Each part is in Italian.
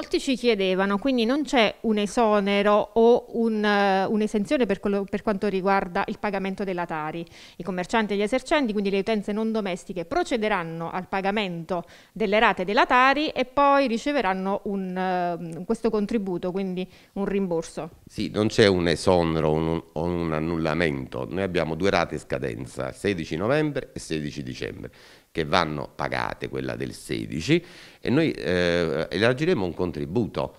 Molti ci chiedevano, quindi non c'è un esonero o un, uh, un'esenzione per, quello, per, quanto riguarda il pagamento della Tari. I commercianti e gli esercenti, quindi le utenze non domestiche, procederanno al pagamento delle rate della Tari e poi riceveranno un, uh, questo contributo, quindi un rimborso. Sì, non c'è un esonero un, o un annullamento. Noi abbiamo due rate in scadenza, 16 novembre e 16 dicembre, che vanno pagate, quella del 16, e noi eh, elargiremo un contributo contributo.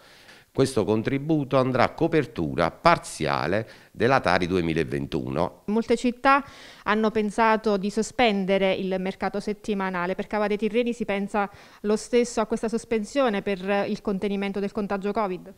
Questo contributo andrà a copertura parziale della Tari 2021. Molte città hanno pensato di sospendere il mercato settimanale. Per Cava dei Tirreni si pensa lo stesso a questa sospensione per il contenimento del contagio Covid?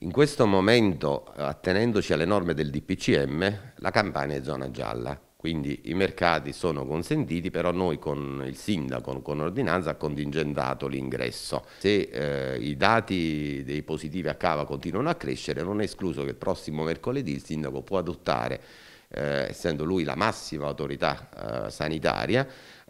In questo momento, attenendoci alle norme del DPCM, la campagna è zona gialla. Quindi i mercati sono consentiti, però noi con il sindaco, con ordinanza, ha contingentato l'ingresso. Se eh, i dati dei positivi a cava continuano a crescere, non è escluso che il prossimo mercoledì il sindaco può adottare eh, essendo lui la massima autorità eh, sanitaria,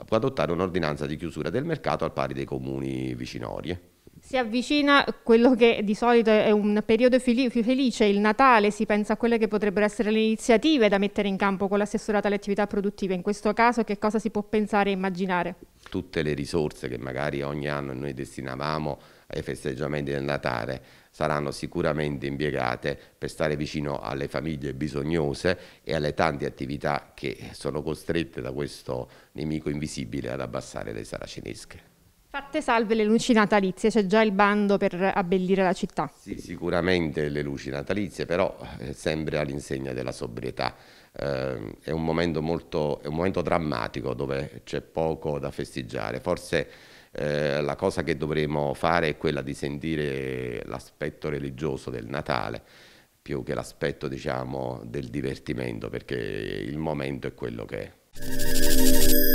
può adottare un'ordinanza di chiusura del mercato al pari dei comuni vicinori. Si avvicina quello che di solito è un periodo fili- felice, il Natale, si pensa a quelle che potrebbero essere le iniziative da mettere in campo con l'assessorato alle attività produttive. In questo caso che cosa si può pensare e immaginare? Tutte le risorse che magari ogni anno noi destinavamo ai festeggiamenti del Natale saranno sicuramente impiegate per stare vicino alle famiglie bisognose e alle tante attività che sono costrette da questo nemico invisibile ad abbassare le saracinesche fatte salve le luci natalizie, c'è già il bando per abbellire la città? Sì, sicuramente le luci natalizie, però eh, sempre all'insegna della sobrietà. Eh, è, un momento molto, è un momento drammatico dove c'è poco da festeggiare, forse... Eh, la cosa che dovremo fare è quella di sentire l'aspetto religioso del Natale più che l'aspetto diciamo, del divertimento perché il momento è quello che è.